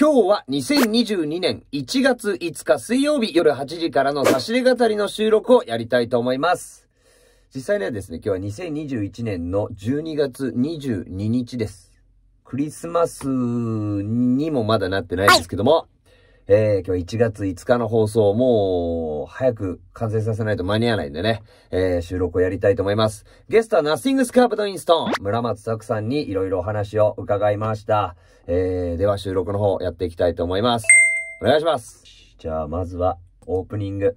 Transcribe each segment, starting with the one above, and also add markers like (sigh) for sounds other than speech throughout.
今日は2022年1月5日水曜日夜8時からの差し入れ語りの収録をやりたいと思います。実際にはですね、今日は2021年の12月22日です。クリスマスにもまだなってないですけども、はいえー、今日1月5日の放送、もう、早く完成させないと間に合わないんでね、えー、収録をやりたいと思います。ゲストはナッシングスカーブドインストーン村松拓さんにいろいろお話を伺いました。えー、では収録の方やっていきたいと思います。お願いします。じゃあ、まずは、オープニング。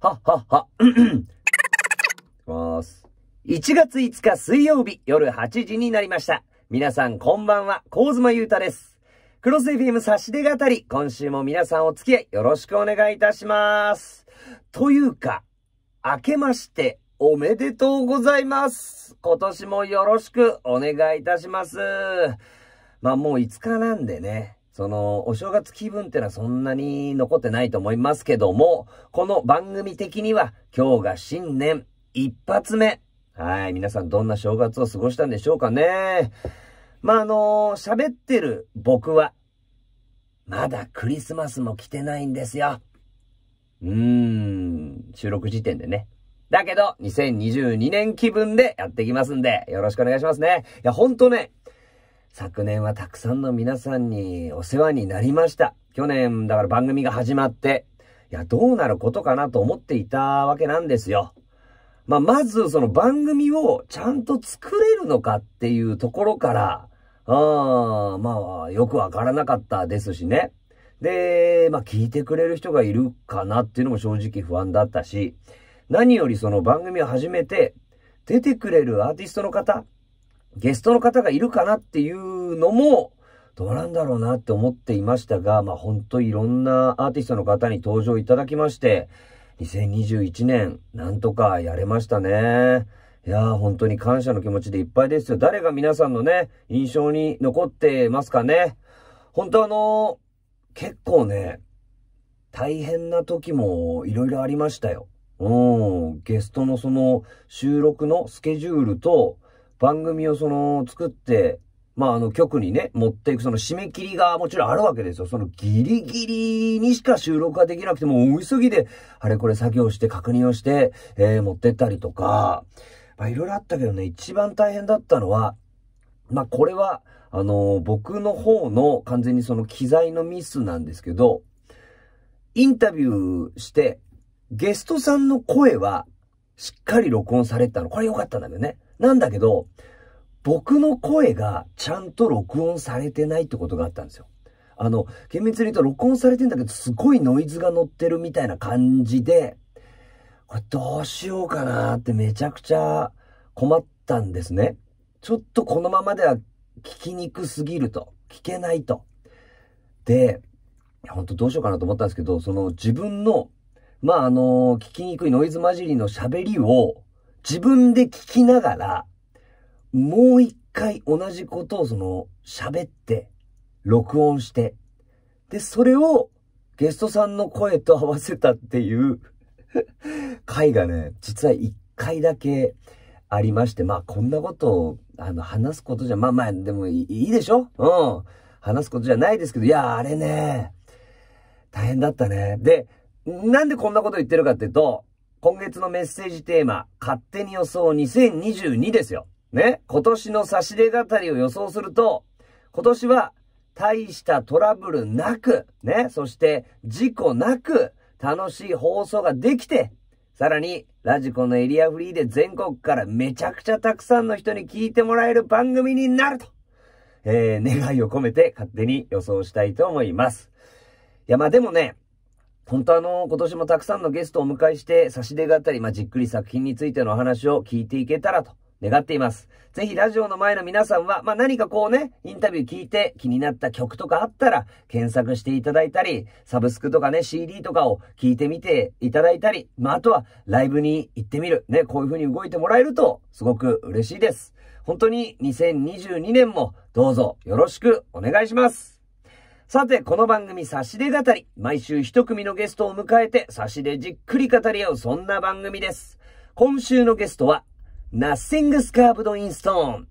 はっはっは、ます。1月5日水曜日夜8時になりました。皆さんこんばんは、香妻優太です。クロス FM 差し出語り、今週も皆さんお付き合いよろしくお願いいたします。というか、明けましておめでとうございます。今年もよろしくお願いいたします。まあもう5日なんでね、その、お正月気分ってのはそんなに残ってないと思いますけども、この番組的には今日が新年一発目。はい、皆さんどんな正月を過ごしたんでしょうかね。まあ、あのー、喋ってる僕は、まだクリスマスも来てないんですよ。うーん、収録時点でね。だけど、2022年気分でやってきますんで、よろしくお願いしますね。いや、ほんとね、昨年はたくさんの皆さんにお世話になりました。去年、だから番組が始まって、いや、どうなることかなと思っていたわけなんですよ。まあ、まずその番組をちゃんと作れるのかっていうところから、ああ、まあ、よくわからなかったですしね。で、まあ、聞いてくれる人がいるかなっていうのも正直不安だったし、何よりその番組を始めて、出てくれるアーティストの方、ゲストの方がいるかなっていうのも、どうなんだろうなって思っていましたが、まあ、ほんといろんなアーティストの方に登場いただきまして、2021年、なんとかやれましたね。いやー、本当に感謝の気持ちでいっぱいですよ。誰が皆さんのね、印象に残ってますかね。本当あのー、結構ね、大変な時もいろいろありましたよ。うん、ゲストのその収録のスケジュールと、番組をその作ってまあ、あの、局にね、持っていく、その締め切りがもちろんあるわけですよ。そのギリギリにしか収録ができなくても、大急ぎで、あれこれ作業して、確認をして、えー、持ってったりとか、まあ、いろいろあったけどね、一番大変だったのは、まあ、これは、あのー、僕の方の完全にその機材のミスなんですけど、インタビューして、ゲストさんの声は、しっかり録音されたの。これ良かったんだけどね。なんだけど、僕の声がちゃんと録音されてないってことがあったんですよ。あの、厳密に言うと録音されてんだけど、すごいノイズが乗ってるみたいな感じで、これどうしようかなってめちゃくちゃ困ったんですね。ちょっとこのままでは聞きにくすぎると。聞けないと。で、ほんとどうしようかなと思ったんですけど、その自分の、まあ、あの、聞きにくいノイズ混じりの喋りを自分で聞きながら、もう一回同じことをその、喋って、録音して、で、それをゲストさんの声と合わせたっていう回がね、実は一回だけありまして、まあこんなことを、あの、話すことじゃ、まあまあ、でもいいでしょうん。話すことじゃないですけど、いや、あれね、大変だったね。で、なんでこんなこと言ってるかっていうと、今月のメッセージテーマ、勝手に予想2022ですよ。ね、今年の差し出だったりを予想すると、今年は大したトラブルなく、ね、そして事故なく楽しい放送ができて、さらにラジコのエリアフリーで全国からめちゃくちゃたくさんの人に聞いてもらえる番組になると、えー、願いを込めて勝手に予想したいと思います。いや、まあでもね、本当あの、今年もたくさんのゲストをお迎えして、差し出があったり、まあ、じっくり作品についてのお話を聞いていけたらと願っています。ぜひラジオの前の皆さんは、まあ、何かこうね、インタビュー聞いて気になった曲とかあったら、検索していただいたり、サブスクとかね、CD とかを聞いてみていただいたり、まあ、あとはライブに行ってみる。ね、こういう風に動いてもらえると、すごく嬉しいです。本当に2022年もどうぞよろしくお願いします。さて、この番組差し出語り。毎週一組のゲストを迎えて差し出じっくり語り合う、そんな番組です。今週のゲストは、Nothing's Carved in Stone。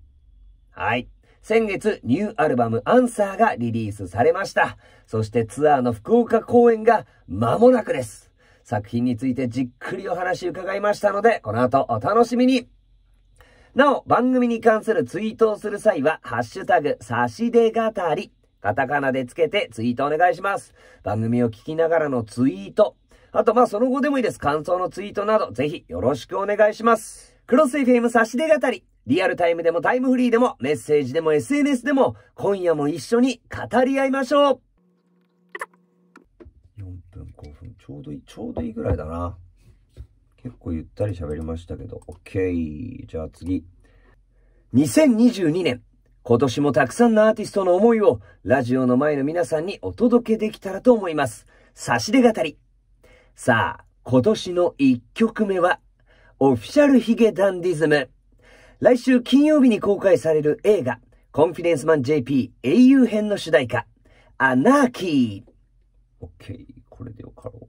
はい。先月、ニューアルバムアンサーがリリースされました。そしてツアーの福岡公演が間もなくです。作品についてじっくりお話伺いましたので、この後お楽しみになお、番組に関するツイートをする際は、ハッシュタグ、差し出語り、カタカナでつけてツイートお願いします。番組を聞きながらのツイート、あとまあその後でもいいです。感想のツイートなど、ぜひよろしくお願いします。クロス FM 差し出語り。リアルタイムでもタイムフリーでも、メッセージでも SNS でも、今夜も一緒に語り合いましょう !4 分5分、ちょうどいい、ちょうどいいぐらいだな。結構ゆったり喋りましたけど、OK。じゃあ次。2022年、今年もたくさんのアーティストの思いを、ラジオの前の皆さんにお届けできたらと思います。差し出語り。さあ、今年の1曲目はオフィシャルヒゲダンディズム。来週金曜日に公開される映画、コンフィデンスマン JP 英雄編の主題歌、アナーキー。OK、これでよかろう。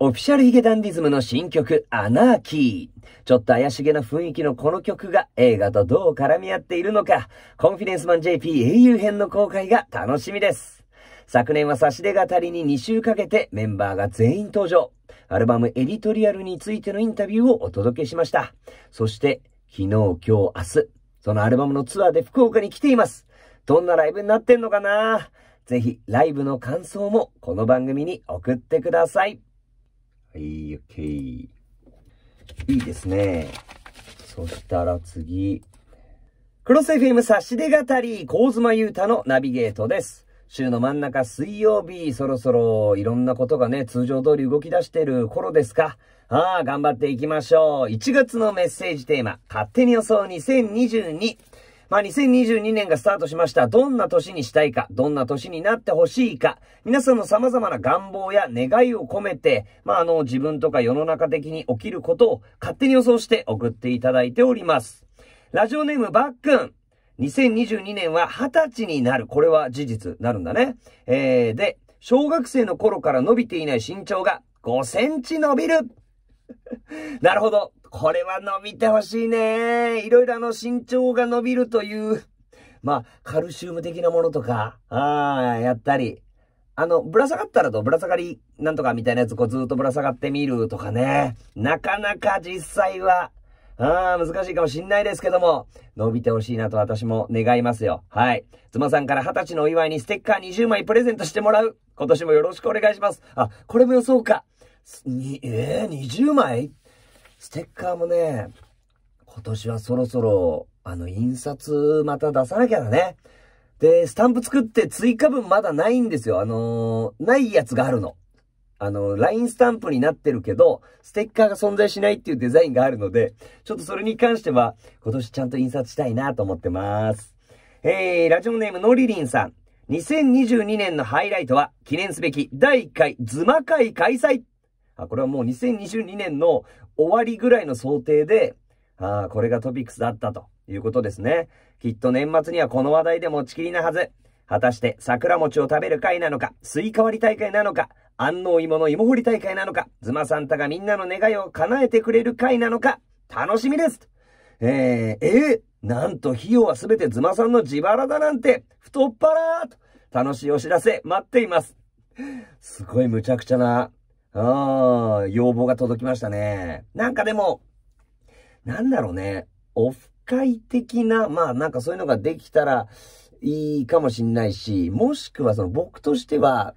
オフィシャルヒゲダンディズムの新曲、アナーキー。ちょっと怪しげな雰囲気のこの曲が映画とどう絡み合っているのか、コンフィデンスマン JP 英雄編の公開が楽しみです。昨年は差し出がたりに2週かけてメンバーが全員登場。アルバムエディトリアルについてのインタビューをお届けしました。そして、昨日、今日、明日、そのアルバムのツアーで福岡に来ています。どんなライブになってんのかなぜひ、ライブの感想もこの番組に送ってください。はい、OK。いいですね。そしたら次。クロス FM 差し出語り、香妻優太のナビゲートです。週の真ん中水曜日、そろそろいろんなことがね、通常通り動き出してる頃ですか。ああ、頑張っていきましょう。1月のメッセージテーマ、勝手に予想2022。まあ、2022年がスタートしました。どんな年にしたいか、どんな年になってほしいか、皆さんの様々な願望や願いを込めて、まあ、あの、自分とか世の中的に起きることを勝手に予想して送っていただいております。ラジオネームバックン。2022年は20歳になる。これは事実なるんだね。えー、で、小学生の頃から伸びていない身長が5センチ伸びる (laughs) なるほど。これは伸びてほしいね。いろいろあの身長が伸びるという、まあ、カルシウム的なものとか、ああ、やったり。あの、ぶら下がったらと、ぶら下がりなんとかみたいなやつ、こうずっとぶら下がってみるとかね。なかなか実際はああ、難しいかもしんないですけども、伸びてほしいなと私も願いますよ。はい。妻さんから二十歳のお祝いにステッカー20枚プレゼントしてもらう。今年もよろしくお願いします。あ、これも予想か。に、えー、20枚ステッカーもね、今年はそろそろ、あの、印刷また出さなきゃだね。で、スタンプ作って追加分まだないんですよ。あのー、ないやつがあるの。あの、ラインスタンプになってるけど、ステッカーが存在しないっていうデザインがあるので、ちょっとそれに関しては、今年ちゃんと印刷したいなと思ってます。えー、ラジオネームのりりんさん。2022年のハイライトは、記念すべき第1回ズマ会開催あ、これはもう2022年の終わりぐらいの想定で、ああ、これがトピックスだったということですね。きっと年末にはこの話題で持ちきりなはず。果たして桜餅を食べる会なのか、スイカ割り大会なのか、安納芋の芋掘り大会なのか、ズマサンタがみんなの願いを叶えてくれる会なのか、楽しみですえー、えー、なんと費用はすべてズマさんの自腹だなんて、太っ腹と、楽しいお知らせ待っています。すごい無茶苦茶な、ああ、要望が届きましたね。なんかでも、なんだろうね、オフ会的な、まあなんかそういうのができたら、いいかもしんないし、もしくはその僕としては、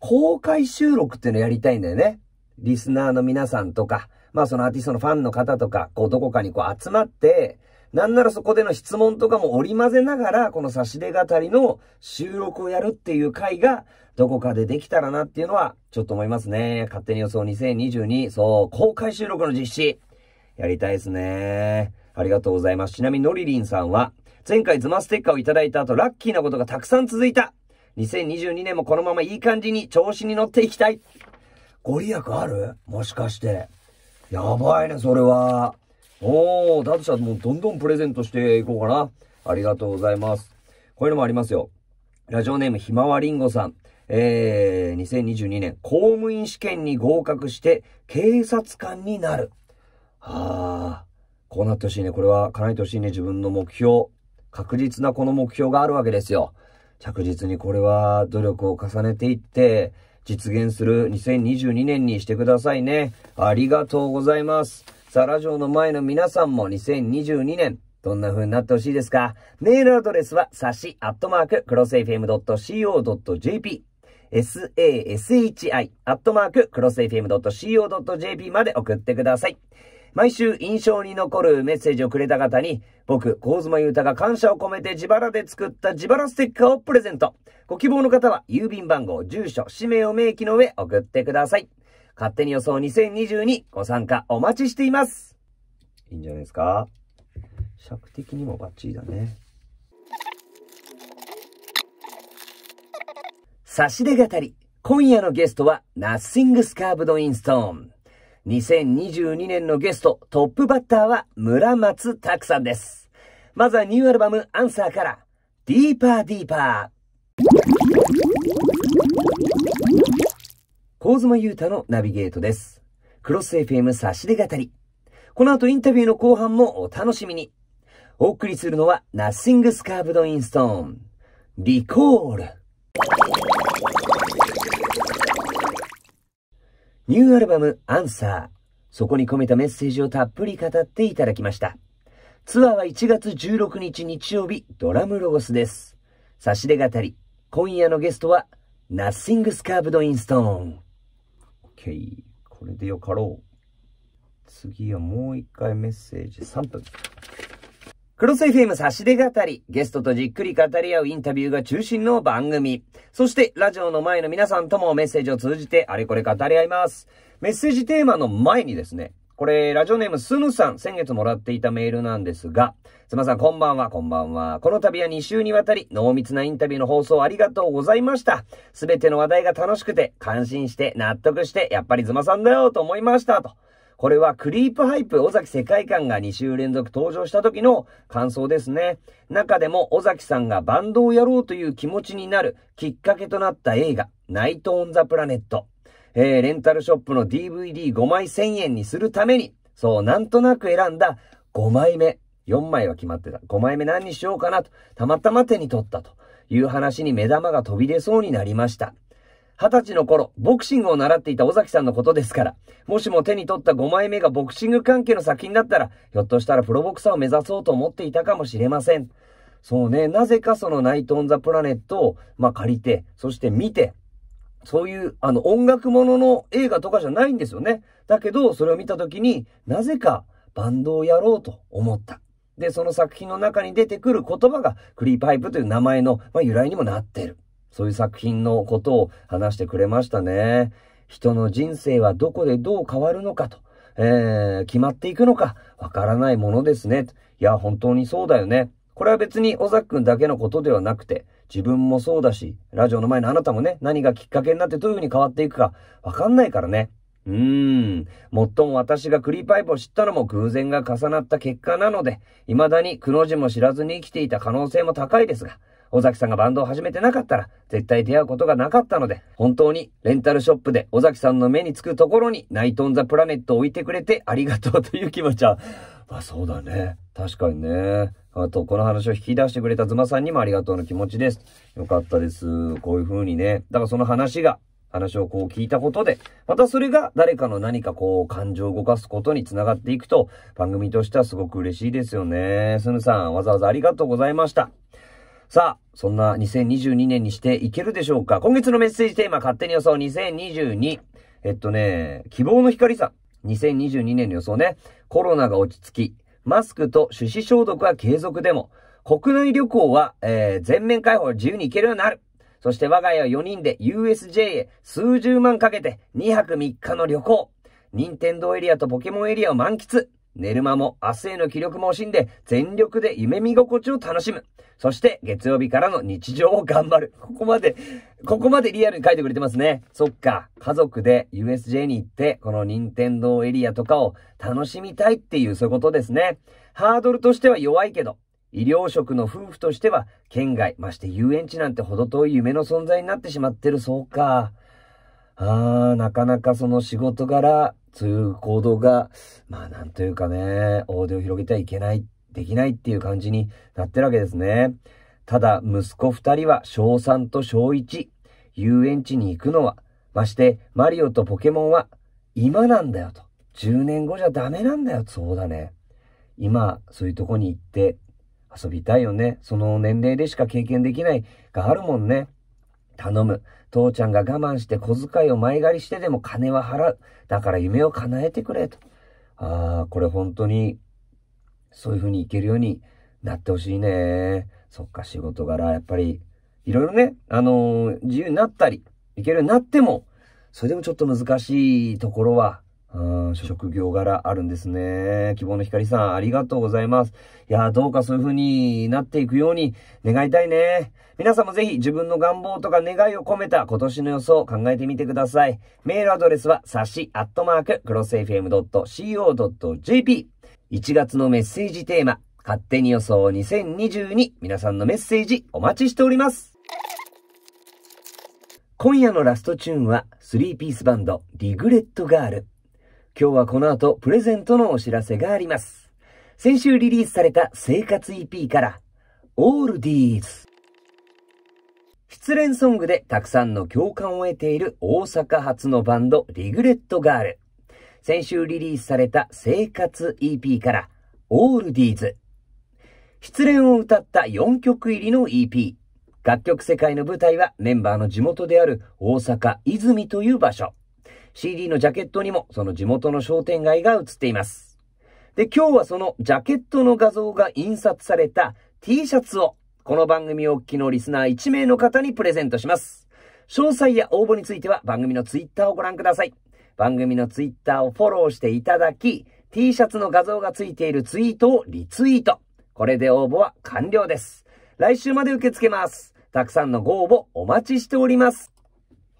公開収録っていうのやりたいんだよね。リスナーの皆さんとか、まあそのアーティストのファンの方とか、こうどこかにこう集まって、なんならそこでの質問とかも織り交ぜながら、この差し出語りの収録をやるっていう回が、どこかでできたらなっていうのは、ちょっと思いますね。勝手に予想2022、そう、公開収録の実施、やりたいですね。ありがとうございます。ちなみに、のりりんさんは、前回ズマステッカーをいただいた後、ラッキーなことがたくさん続いた。2022年もこのままいい感じに調子に乗っていきたい。ご利益あるもしかして。やばいね、それは。おー、だとしたらもうどんどんプレゼントしていこうかな。ありがとうございます。こういうのもありますよ。ラジオネームひまわりんごさん。えー、2022年、公務員試験に合格して、警察官になる。ああ、こうなってほしいね。これは叶えてほしいね。自分の目標。確実なこの目標があるわけですよ。着実にこれは努力を重ねていって、実現する2022年にしてくださいね。ありがとうございます。さあ、ラジオの前の皆さんも2022年、どんな風になってほしいですかメールアドレスは、さし、アットマーク、クロス FM.co.jp。sashi、アットマーク、クロス FM.co.jp まで送ってください。毎週印象に残るメッセージをくれた方に、僕、香妻優太が感謝を込めて自腹で作った自腹ステッカーをプレゼント。ご希望の方は、郵便番号、住所、氏名を明記の上送ってください。勝手に予想2022ご参加お待ちしています。いいんじゃないですか尺的にもバッチリだね。差し出語り。今夜のゲストは、ナッシングスカーブドインストーン。2022年のゲスト、トップバッターは村松拓さんです。まずはニューアルバムアンサーから、ディーパーディーパー。香妻ー太のナビゲートです。クロス FM 差し出語り。この後インタビューの後半もお楽しみに。お送りするのは、ナッシングスカーブドインストーン。リコール。ニューアルバムアンサー。そこに込めたメッセージをたっぷり語っていただきました。ツアーは1月16日日曜日、ドラムロゴスです。差し出語り。今夜のゲストは、ナッシングスカーブドインストーン。OK。これでよかろう。次はもう一回メッセージ3分。クロス FM 差し出語り、ゲストとじっくり語り合うインタビューが中心の番組。そして、ラジオの前の皆さんともメッセージを通じてあれこれ語り合います。メッセージテーマの前にですね、これ、ラジオネームスヌさん、先月もらっていたメールなんですが、すまさん、こんばんは、こんばんは。この度は2週にわたり、濃密なインタビューの放送ありがとうございました。すべての話題が楽しくて、感心して、納得して、やっぱりズマさんだよ、と思いました、と。これはクリープハイプ尾崎世界観が2週連続登場した時の感想ですね。中でも尾崎さんがバンドをやろうという気持ちになるきっかけとなった映画、ナイト・オン・ザ・プラネット。えー、レンタルショップの DVD5 枚1000円にするために、そう、なんとなく選んだ5枚目。4枚は決まってた。5枚目何にしようかなと、たまたま手に取ったという話に目玉が飛び出そうになりました。二十歳の頃、ボクシングを習っていた尾崎さんのことですから、もしも手に取った5枚目がボクシング関係の作品だったら、ひょっとしたらプロボクサーを目指そうと思っていたかもしれません。そうね、なぜかそのナイト・オン・ザ・プラネットを、まあ、借りて、そして見て、そういう、あの、音楽ものの映画とかじゃないんですよね。だけど、それを見た時になぜかバンドをやろうと思った。で、その作品の中に出てくる言葉が、クリーパイプという名前の、まあ、由来にもなってる。そういう作品のことを話してくれましたね。人の人生はどこでどう変わるのかと、えー、決まっていくのか、わからないものですね。いや、本当にそうだよね。これは別に小崎くんだけのことではなくて、自分もそうだし、ラジオの前のあなたもね、何がきっかけになってどういう風に変わっていくか、わかんないからね。うーん。もっとも私がクリーパイプを知ったのも偶然が重なった結果なので、未だにくの字も知らずに生きていた可能性も高いですが、尾崎さんがバンドを始めてなかったら、絶対出会うことがなかったので、本当にレンタルショップで尾崎さんの目につくところに、ナイト・オン・ザ・プラネットを置いてくれてありがとうという気持ちは、まあそうだね。確かにね。あと、この話を引き出してくれたズマさんにもありがとうの気持ちです。よかったです。こういう風にね。だからその話が、話をこう聞いたことで、またそれが誰かの何かこう感情を動かすことにつながっていくと、番組としてはすごく嬉しいですよね。すぬさん、わざわざありがとうございました。さあ、そんな2022年にしていけるでしょうか今月のメッセージテーマ、勝手に予想2022。えっとね、希望の光さん。2022年の予想ね。コロナが落ち着き、マスクと手指消毒は継続でも、国内旅行は、えー、全面開放自由に行けるようになる。そして我が家は4人で USJ へ数十万かけて2泊3日の旅行。任天堂エリアとポケモンエリアを満喫。寝る間も明日への気力も惜しんで、全力で夢見心地を楽しむ。そして、月曜日からの日常を頑張る。ここまで、ここまでリアルに書いてくれてますね。そっか。家族で USJ に行って、この任天堂エリアとかを楽しみたいっていう、そういうことですね。ハードルとしては弱いけど、医療職の夫婦としては、県外、まして遊園地なんて程遠い夢の存在になってしまってる。そうか。ああ、なかなかその仕事柄、そういう行動が、まあなんというかね、大手を広げてはいけない、できないっていう感じになってるわけですね。ただ、息子二人は小三と小1、遊園地に行くのは、まして、マリオとポケモンは、今なんだよと。10年後じゃダメなんだよ。そうだね。今、そういうとこに行って遊びたいよね。その年齢でしか経験できないがあるもんね。頼む。父ちゃんが我慢して小遣いを前借りしてでも金は払う。だから夢を叶えてくれと。ああ、これ本当に、そういう風にいけるようになってほしいね。そっか、仕事柄、やっぱり、いろいろね、あのー、自由になったり、いけるようになっても、それでもちょっと難しいところは職業柄あるんですね。希望の光さん、ありがとうございます。いやどうかそういう風になっていくように願いたいね。皆さんもぜひ自分の願望とか願いを込めた今年の予想を考えてみてください。メールアドレスは、さし、アットマーク、クロス FM.co.jp。1月のメッセージテーマ、勝手に予想2022。皆さんのメッセージお待ちしております。今夜のラストチューンは、スリーピースバンド、リグレットガール。今日はこの後プレゼントのお知らせがあります。先週リリースされた生活 EP から、オールディーズ。失恋ソングでたくさんの共感を得ている大阪発のバンドリグレットガール。先週リリースされた生活 EP から、オールディーズ。失恋を歌った4曲入りの EP。楽曲世界の舞台はメンバーの地元である大阪泉という場所。CD のジャケットにもその地元の商店街が映っています。で、今日はそのジャケットの画像が印刷された T シャツをこの番組をお聞きのリスナー1名の方にプレゼントします。詳細や応募については番組のツイッターをご覧ください。番組の Twitter をフォローしていただき、T シャツの画像がついているツイートをリツイート。これで応募は完了です。来週まで受け付けます。たくさんのご応募お待ちしております。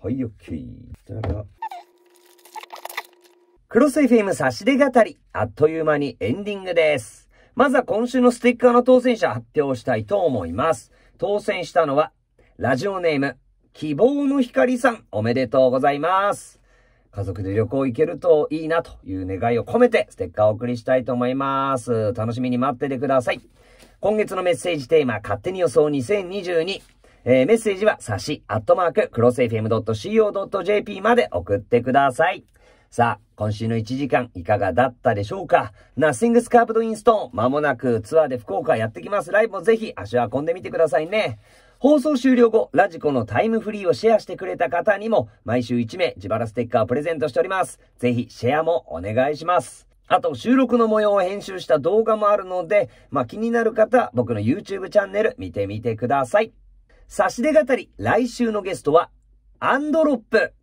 はい、OK。クロス FM 差し出語り、あっという間にエンディングです。まずは今週のステッカーの当選者発表したいと思います。当選したのは、ラジオネーム、希望の光さん、おめでとうございます。家族で旅行行けるといいなという願いを込めて、ステッカーをお送りしたいと思います。楽しみに待っててください。今月のメッセージテーマ、勝手に予想2022。えー、メッセージは、さし、アットマーク、クロス FM.co.jp まで送ってください。さあ、今週の1時間いかがだったでしょうかナッシングスカープドインストーン。まもなくツアーで福岡やってきます。ライブもぜひ足を運んでみてくださいね。放送終了後、ラジコのタイムフリーをシェアしてくれた方にも、毎週1名自腹ステッカーをプレゼントしております。ぜひシェアもお願いします。あと、収録の模様を編集した動画もあるので、まあ、気になる方、僕の YouTube チャンネル見てみてください。差し出語り、来週のゲストは、アンドロップ。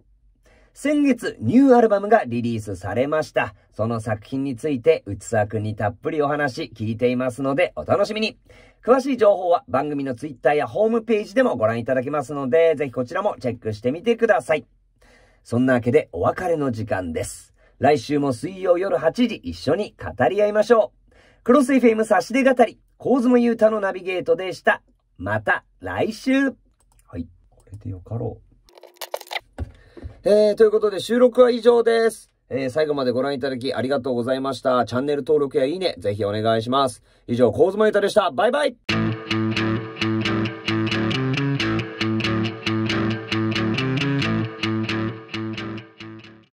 先月ニューアルバムがリリースされました。その作品について内沢くんにたっぷりお話聞いていますのでお楽しみに詳しい情報は番組のツイッターやホームページでもご覧いただけますので、ぜひこちらもチェックしてみてください。そんなわけでお別れの時間です。来週も水曜夜8時一緒に語り合いましょう。クロス FM 差し出語り、コーズムユータのナビゲートでした。また来週はい、これでよかろう。えー、ということで収録は以上です。えー、最後までご覧いただきありがとうございました。チャンネル登録やいいね、ぜひお願いします。以上、コーズマユタでした。バイバイ